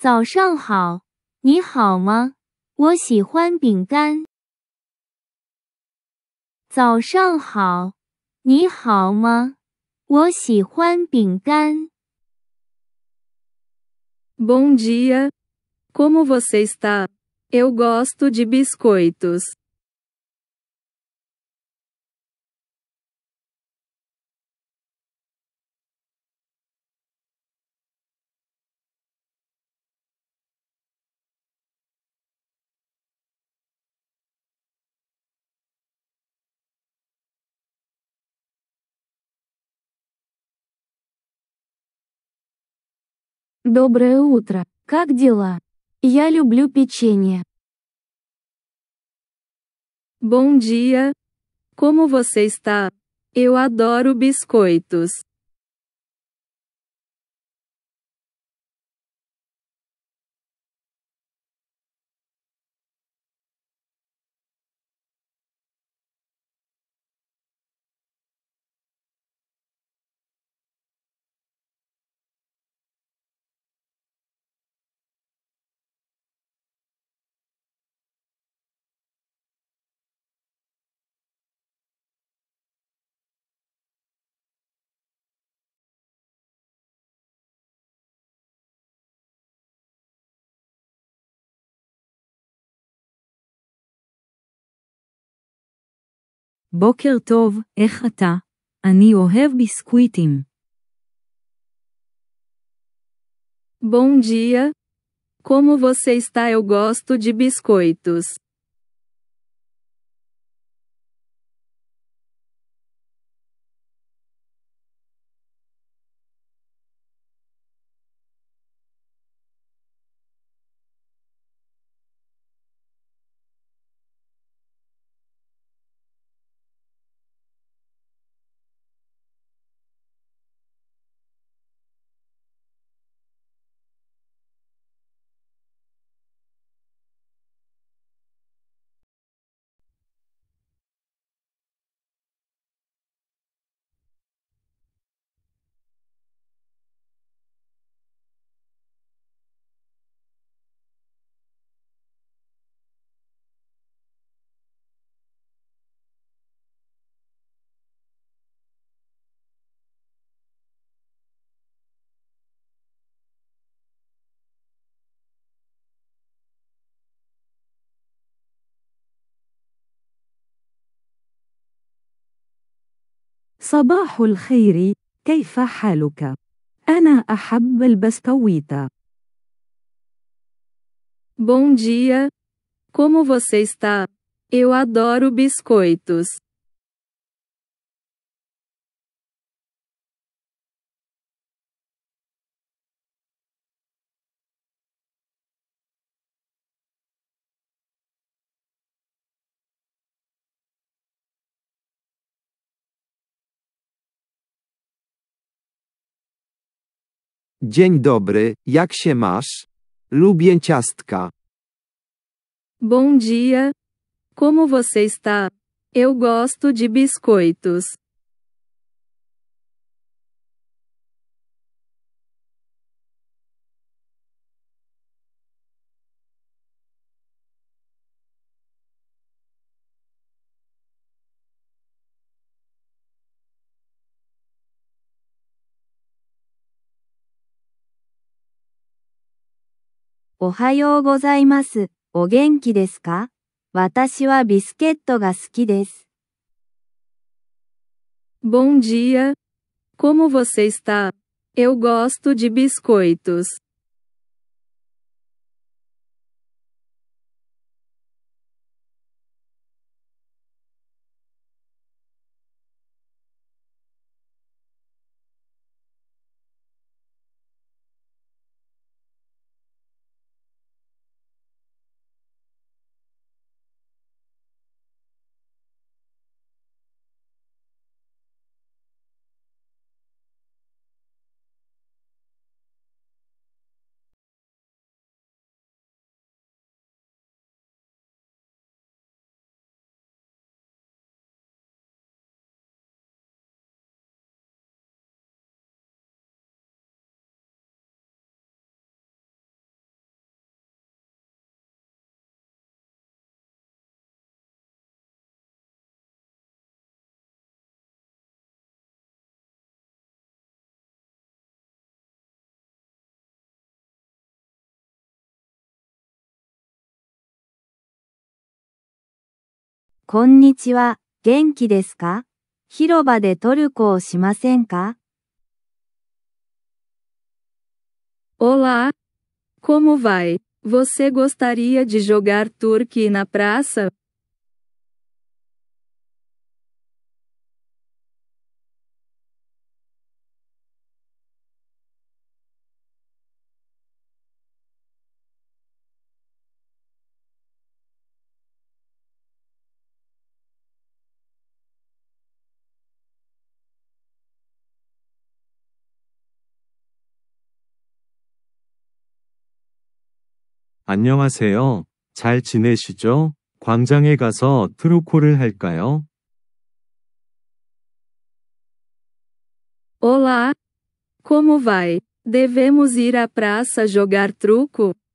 早上好，你好吗？我喜欢饼干。早上好，你好吗？我喜欢饼干。Bom dia, como você está? Eu gosto de biscoitos. Доброе утро. Как дела? Я люблю печенье. Bom dia. Como você está? Eu adoro biscoitos. בוקר טוב, איך אתה? אני אוהב ביסקוויטים. Bom dia. Como você está? Eu gosto de biscoitos. صباح الخير كيف حالك انا احب البسكويت Bom dia. Como você está? Eu adoro biscoitos. Dzień dobry, jak się masz? Lubię ciastka. Bom dia. Como você está? Eu gosto de biscoitos. おはようございます。お元気ですか私はビスケットが好きです。Bom dia. Como você está? Eu gosto de biscoitos. こんにちは、元気ですか広場でトルコをしませんか Olá! Como vai? Você gostaria de jogar turkey na praça? 안녕하세요. 잘 지내시죠? 광장에 가서 트루콜을 할까요? Olá! Como vai? Devemos ir à praça jogar truco?